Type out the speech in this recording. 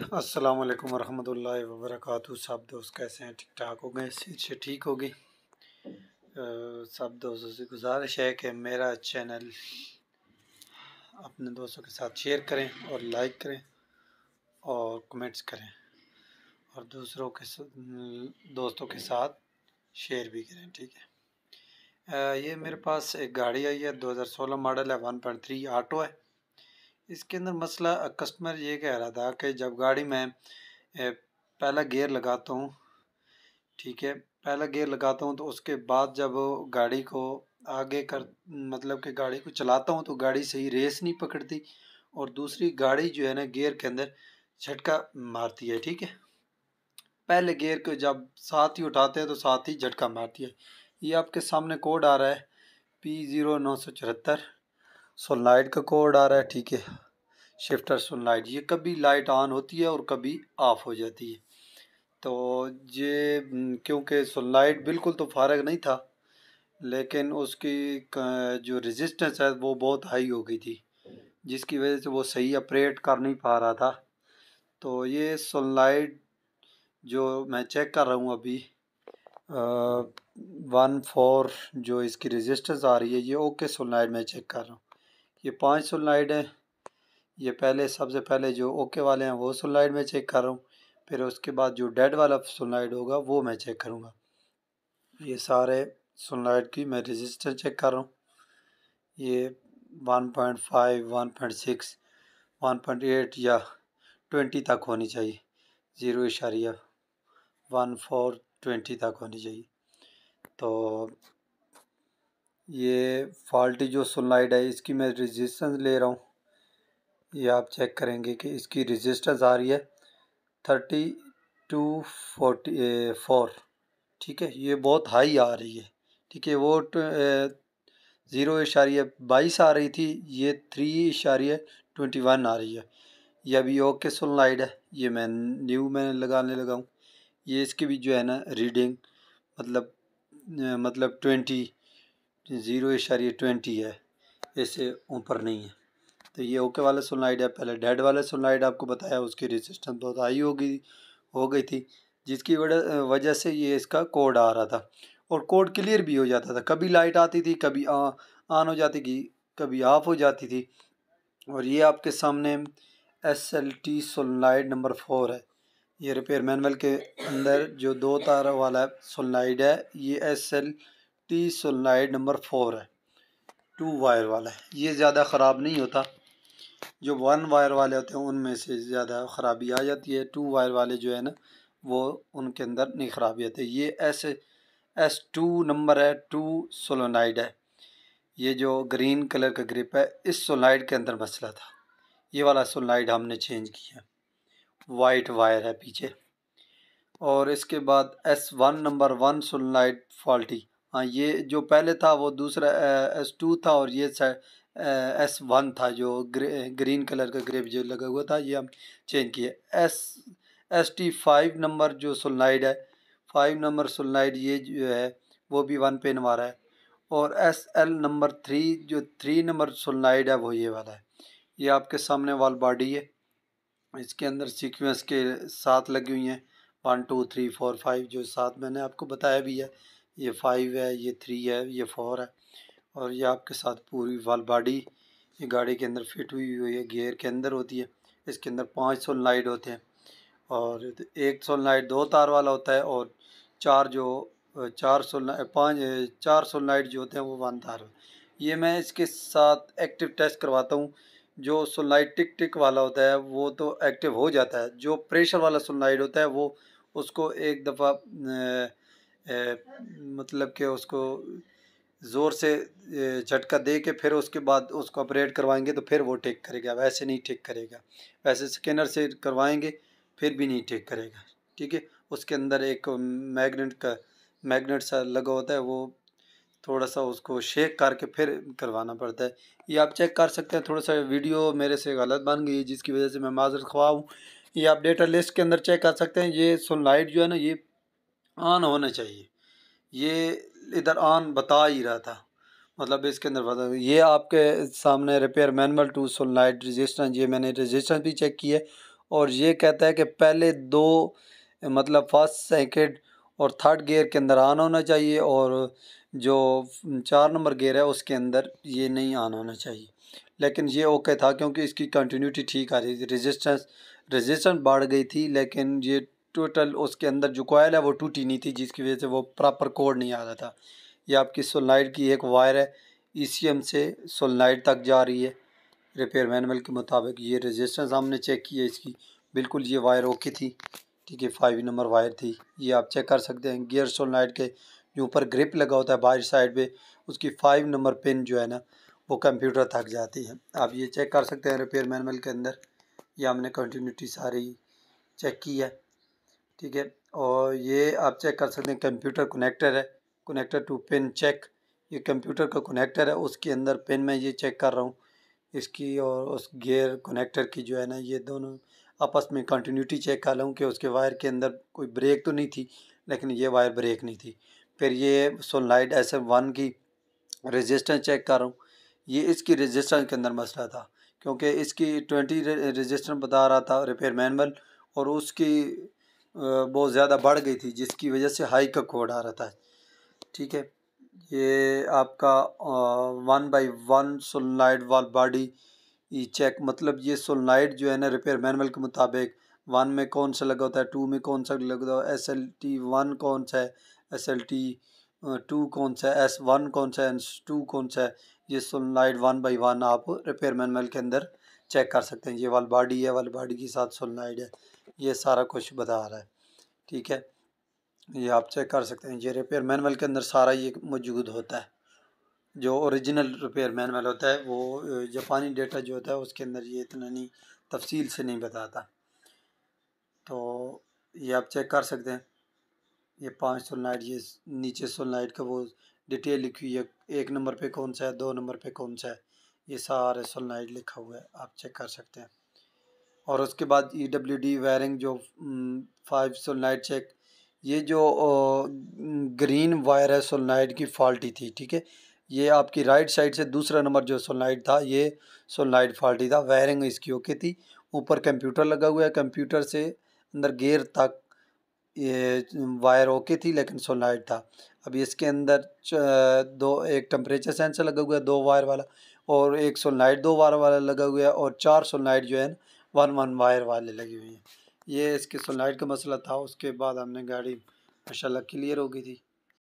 अस्सलाम वालेकुम वरहमतुल्लाहि वबरकatuh सब दोस्त कैसे हैं ठीक ठाक हो गए से ठीक हो गई सब दोस्तों से गुजारिश है कि मेरा चैनल अपने दोस्तों के साथ शेयर करें और लाइक करें और कमेंट्स करें और दूसरों के दोस्तों के साथ शेयर भी करें ठीक है ये मेरे पास एक गाड़ी आई है 2016 मॉडल है 1.3 ऑटो है इसके अंदर मसला कस्टमर ये कह रहा था कि जब गाड़ी में पहला गेयर लगाता हूँ ठीक है पहला गेयर लगाता हूँ तो उसके बाद जब गाड़ी को आगे कर मतलब कि गाड़ी को चलाता हूँ तो गाड़ी सही रेस नहीं पकड़ती और दूसरी गाड़ी जो है ना गेयर के अंदर झटका मारती है ठीक है पहले गेयर को जब साथ ही उठाते हैं तो साथ ही झटका मारती है ये आपके सामने कोड आ रहा है पी ज़ीरो नौ सौ चौहत्तर सोलनाइट का कोड आ रहा है ठीक है शिफ्टर सुन लाइट ये कभी लाइट ऑन होती है और कभी ऑफ हो जाती है तो ये क्योंकि सुन लाइट बिल्कुल तो फारग नहीं था लेकिन उसकी जो रेजिस्टेंस है वो बहुत हाई हो गई थी जिसकी वजह से वो सही ऑपरेट कर नहीं पा रहा था तो ये लाइट जो मैं चेक कर रहा हूँ अभी वन फोर जो इसकी रेजिस्टेंस आ रही है ये ओके लाइट मैं चेक कर रहा हूँ ये पांच लाइट है ये पहले सबसे पहले जो ओके वाले हैं वो सोलनाइड में चेक कर रहा हूँ फिर उसके बाद जो डेड वाला सोलनाइड होगा वो मैं चेक करूँगा ये सारे सोलनाइड की मैं रजिस्टर चेक कर रहा हूँ ये 1.5, 1.6, 1.8 या 20 तक होनी चाहिए ज़ीरो इशारिया वन फोर ट्वेंटी तक होनी चाहिए तो ये फॉल्टी जो सोलनाइड है इसकी मैं रजिस्टेंस ले रहा हूँ ये आप चेक करेंगे कि इसकी रजिस्टर आ रही है थर्टी टू फोर्टी फोर ठीक है ये बहुत हाई आ रही है ठीक है वो ज़ीरो तो, इशारिया बाईस आ रही थी ये थ्री इशारिया ट्वेंटी वन आ रही है ये अभी ओके सोलनाइड है ये मैं न्यू मैं लगाने लगा हूँ ये इसकी भी जो है ना रीडिंग मतलब मतलब ट्वेंटी ज़ीरो इशारिया ट्वेंटी है इससे ऊपर नहीं है तो ये ओके वाला सोलनाइड है पहले डेड वाला सोलनाइड आपको बताया उसकी रेजिस्टेंस बहुत हाई हो गई हो गई थी जिसकी वजह से ये इसका कोड आ रहा था और कोड क्लियर भी हो जाता था कभी लाइट आती थी कभी ऑन हो जाती थी कभी ऑफ हो जाती थी और ये आपके सामने S L T solenoid number four है ये रिपेयर मैनुअल के अंदर जो दो तार वाला सोलनाइड है ये S L T solenoid number four है टू वायर वाला है ये ज़्यादा ख़राब नहीं होता जो वन वायर वाले होते हैं उनमें से ज़्यादा ख़राबी आ जाती है टू वायर वाले जो है ना वो उनके अंदर नहीं ख़राबी आती ये एस एस टू नंबर है टू सोलोनाइड है ये जो ग्रीन कलर का ग्रिप है इस सोलाइड के अंदर मसला था ये वाला सोलाइड हमने चेंज किया वाइट वायर है पीछे और इसके बाद S one number one solenoid faulty हाँ ये जो पहले था वो दूसरा एस टू था और ये एस वन था जो ग्रे, ग्रीन कलर का ग्रेप जो लगा हुआ था ये हम चेंज किए S S T five number जो सोलनाइड है फाइव नंबर सोलनाइड ये जो है वो भी वन पेन वाला है और एस एल नंबर थ्री जो थ्री नंबर सोलनाइड है वो ये वाला है ये आपके सामने वाल बॉडी है इसके अंदर सीक्वेंस के साथ लगी हुई हैं one two three four five जो साथ मैंने आपको बताया भी है ये फाइव है ये थ्री है ये फोर है और ये आपके साथ पूरी वाल बॉडी ये गाड़ी के अंदर फिट हुई हुई है गेयर के अंदर होती है इसके अंदर पाँच सौ लाइट होते हैं और एक सौ लाइट दो तार वाला होता है और चार जो चार सौ पाँच चार सौ लाइट जो होते हैं वो वन तार ये मैं इसके साथ एक्टिव टेस्ट करवाता हूँ जो सुनलाइट टिक टिक वाला होता है वो तो एक्टिव हो जाता है जो प्रेशर वाला सुनलाइट होता है वो उसको एक दफ़ा ए, मतलब कि उसको ज़ोर से झटका दे के फिर उसके बाद उसको ऑपरेट करवाएंगे तो फिर वो ठीक करेगा वैसे नहीं ठीक करेगा वैसे स्कैनर से करवाएंगे फिर भी नहीं ठीक करेगा ठीक है उसके अंदर एक मैग्नेट का मैग्नेट सा लगा होता है वो थोड़ा सा उसको शेक करके फिर करवाना पड़ता है ये आप चेक कर सकते हैं थोड़ा सा वीडियो मेरे से गलत बन गई जिसकी वजह से मैं माजर ख्वा हूँ ये आप डेटा लिस्ट के अंदर चेक कर सकते हैं ये सनलाइट जो है ना ये ऑन होना चाहिए ये इधर ऑन बता ही रहा था मतलब इसके अंदर बता ये आपके सामने repair manual two solenoid resistance ये मैंने रजिस्टेंस भी चेक किया और ये कहता है कि पहले दो मतलब फर्स्ट सेकेंड और थर्ड गेयर के अंदर ऑन होना चाहिए और जो चार नंबर गेयर है उसके अंदर ये नहीं आन होना चाहिए लेकिन ये ओके था क्योंकि इसकी कंटिन्यूटी ठीक आ रही थी रजिस्टेंस रजिस्टेंस बढ़ गई थी लेकिन ये टोटल उसके अंदर जो कोयल है वो टूटी नहीं थी जिसकी वजह से वो प्रॉपर कोड नहीं आ रहा था ये आपकी सोलनाइट की एक वायर है ई से सोलनाइट तक जा रही है रिपेयर मैनुअल के मुताबिक ये रजिस्टेंस हमने चेक किया इसकी बिल्कुल ये वायर ओके थी ठीक है फाइव नंबर वायर थी ये आप चेक कर सकते हैं गियर सोलनाइट के जो ऊपर ग्रिप लगा होता है बाहर साइड पर उसकी फाइव नंबर पिन जो है ना वो कंप्यूटर थक जाती है आप ये चेक कर सकते हैं रिपेयर मैनुअल के अंदर ये हमने कंटिन्यूटी सारी चेक की है ठीक है और ये आप चेक कर सकते हैं कंप्यूटर कनेक्टर है कनेक्टर टू पिन चेक ये कंप्यूटर का कनेक्टर है उसके अंदर पिन में ये चेक कर रहा हूँ इसकी और उस गेयर कनेक्टर की जो है ना ये दोनों आपस में कंटिन्यूटी चेक कर लूँ कि उसके वायर के अंदर कोई ब्रेक तो नहीं थी लेकिन ये वायर ब्रेक नहीं थी फिर ये सोनलाइट एस एम वन की रजिस्टेंस चेक कर रहा हूँ ये इसकी रजिस्टेंस के अंदर मसला था क्योंकि इसकी ट्वेंटी रजिस्टर बता रहा था रिपेयर मैनुअल और उसकी बहुत ज़्यादा बढ़ गई थी जिसकी वजह से हाई का कोड आ रहा था ठीक है ये आपका वन बाई वन सोलनाइड वाल बॉडी चेक मतलब ये सोलनाइड जो है ना रिपेयर मैनुअल के मुताबिक वन में कौन सा लगा होता है टू में कौन सा लगा होता है एस एल टी वन कौन सा है एस एल टी टू कौन सा है एस वन कौन सा है एस टू कौन सा है ये सोलनाइड वन बाई वन आप रिपेयर मैनुअल के अंदर चेक कर सकते हैं ये वाल बॉडी है वाल बॉडी के साथ सोलनाइड है ये सारा कुछ बता रहा है ठीक है ये आप चेक कर सकते हैं ये रिपेयर मैनुअल के अंदर सारा ये मौजूद होता है जो ओरिजिनल रिपेयर मैनुअल होता है वो जापानी डेटा जो होता है उसके अंदर ये इतना नहीं तफसील से नहीं बताता तो ये आप चेक कर सकते हैं ये पाँच लाइट ये नीचे लाइट का वो डिटेल लिखी हुई है एक नंबर पे कौन सा है दो नंबर पे कौन सा है ये सारे सोलनाइट लिखा हुआ है आप चेक कर सकते हैं और उसके बाद ई डब्ल्यू डी वायरिंग जो फाइव सोलनाइट चेक ये जो ग्रीन वायर है सोलनाइट की फॉल्टी थी ठीक है ये आपकी राइट साइड से दूसरा नंबर जो सोलनाइट था ये सोलनाइट फॉल्टी था वायरिंग इसकी ओके थी ऊपर कंप्यूटर लगा हुआ है कंप्यूटर से अंदर गेयर तक ये वायर ओके थी लेकिन सोलनाइट था अब इसके अंदर दो एक टम्परेचर सेंसर लगा हुआ है दो वायर वाला और एक सोलनाइट दो वायर वाला लगा हुआ है और चार सोलनाइट जो है ना वन वन वायर वाले लगी हुई हैं ये इसके सनलाइट का मसला था उसके बाद हमने गाड़ी माशाला क्लियर हो गई थी